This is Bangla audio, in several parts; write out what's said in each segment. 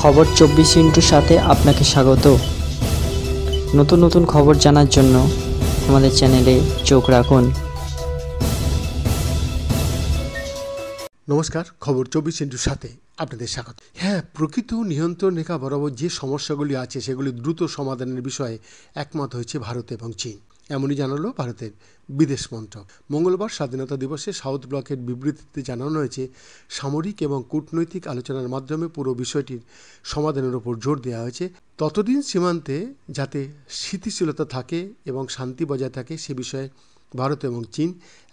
খবর চব্বিশ ইন্টুর সাথে আপনাকে স্বাগত নতুন নতুন খবর জানার জন্য আমাদের চ্যানেলে চোখ রাখুন নমস্কার খবর চব্বিশ ইন্টুর সাথে আপনাদের স্বাগত হ্যাঁ প্রকৃত নিয়ন্ত্রণ রেখা বরাবর যে সমস্যাগুলি আছে সেগুলি দ্রুত সমাধানের বিষয়ে একমত হয়েছে ভারত এবং চীন এমনই জানালো ভারতের বিদেশ মন্ত্রক মঙ্গলবার স্বাধীনতা দিবসে সাউথ ব্লকের বিবৃতিতে জানানো হয়েছে সামরিক এবং কূটনৈতিক আলোচনার মাধ্যমে পুরো বিষয়টির সমাধানের ওপর জোর দেওয়া হয়েছে ততদিন সীমান্তে যাতে স্থিতিশীলতা থাকে এবং শান্তি বজায় থাকে সে বিষয়ে ভারত এবং চীন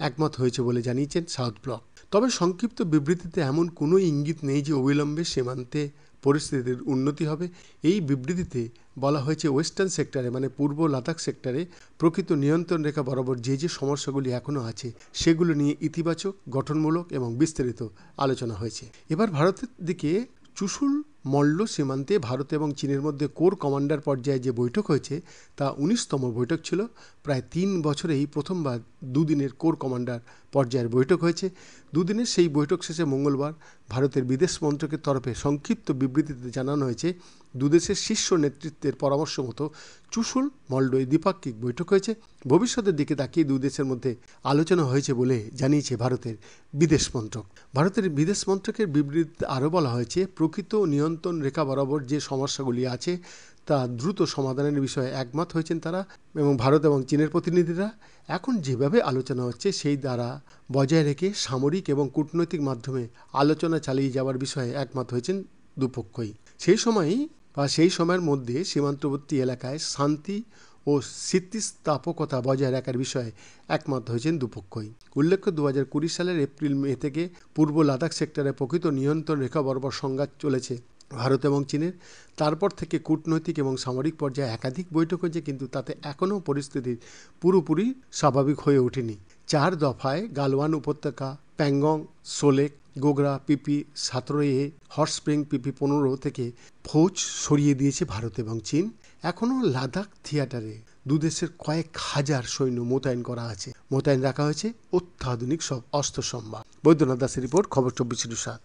একমত হয়েছে বলে জানিয়েছেন সাউথ ব্লক তবে সংক্ষিপ্ত বিবৃতিতে এমন কোনো ইঙ্গিত নেই যে অবিলম্বে সীমান্তে পরিস্থিতির উন্নতি হবে এই বিবৃতিতে বলা হয়েছে ওয়েস্টার্ন সেক্টরে মানে পূর্ব লাদাখ সেক্টরে প্রকৃত নিয়ন্ত্রণ রেখা বরাবর যে যে সমস্যাগুলি এখনও আছে সেগুলো নিয়ে ইতিবাচক গঠনমূলক এবং বিস্তারিত আলোচনা হয়েছে এবার ভারতের দিকে চুসুল মল্ল সীমান্তে ভারত এবং চীনের মধ্যে কোর কমান্ডার পর্যায়ে যে বৈঠক হয়েছে তা উনিশতম বৈঠক ছিল প্রায় তিন বছরেই প্রথমবার দুদিনের কোর কমান্ডার পর্যায়ের বৈঠক হয়েছে দুদিনের সেই বৈঠক শেষে মঙ্গলবার ভারতের বিদেশ মন্ত্রকের তরফে সংক্ষিপ্ত বিবৃতিতে জানানো হয়েছে দুদেশের শীর্ষ নেতৃত্বের পরামর্শ মতো চুসুল মল্ডোয় দ্বিপাক্ষিক বৈঠক হয়েছে ভবিষ্যতের দিকে তাকিয়ে দুদেশের মধ্যে আলোচনা হয়েছে বলে জানিয়েছে ভারতের বিদেশ মন্ত্রক ভারতের বিদেশ মন্ত্রকের বিবৃতিতে আরও বলা হয়েছে প্রকৃত নিয়ন্ত্রণ নিয়ন্ত্রণ রেখা বরাবর যে সমস্যাগুলি আছে তা দ্রুত সমাধানের বিষয়ে একমত হয়েছেন তারা এবং ভারত এবং চীনের প্রতিনিধিরা এখন যেভাবে আলোচনা হচ্ছে সেই দ্বারা বজায় রেখে সামরিক এবং কূটনৈতিক মাধ্যমে আলোচনা চালিয়ে যাওয়ার বিষয়ে একমত হয়েছেন দুপক্ষই সেই সময়ই বা সেই সময়ের মধ্যে সীমান্তবর্তী এলাকায় শান্তি ও স্থিতিস্থাপকতা বজায় রাখার বিষয়ে একমত হয়েছেন দুপক্ষই উল্লেখ্য দু হাজার কুড়ি সালের এপ্রিল মে থেকে পূর্ব লাদাখ সেক্টরে প্রকৃত নিয়ন্ত্রণ রেখা বরাবর সংঘাত চলেছে ভারত এবং চীনের তারপর থেকে কূটনৈতিক এবং সামরিক পর্যায়ে একাধিক বৈঠক হয়েছে কিন্তু তাতে এখনও পরিস্থিতি পুরোপুরি স্বাভাবিক হয়ে ওঠেনি চার দফায় গালওয়ান উপত্যকা প্যাংগং সোলেক গোগরা পিপি সাতরোয়ে এ স্প্রিং পিপি পনেরো থেকে ফৌজ সরিয়ে দিয়েছে ভারত এবং চীন এখনও লাদাখ থিয়েটারে দুদেশের কয়েক হাজার সৈন্য মোতায়েন করা আছে মোতায়েন রাখা হয়েছে অত্যাধুনিক সব অস্ত্রসম্ভার বৈদ্যনাথ দাসের রিপোর্ট খবর চব্বিশ সাত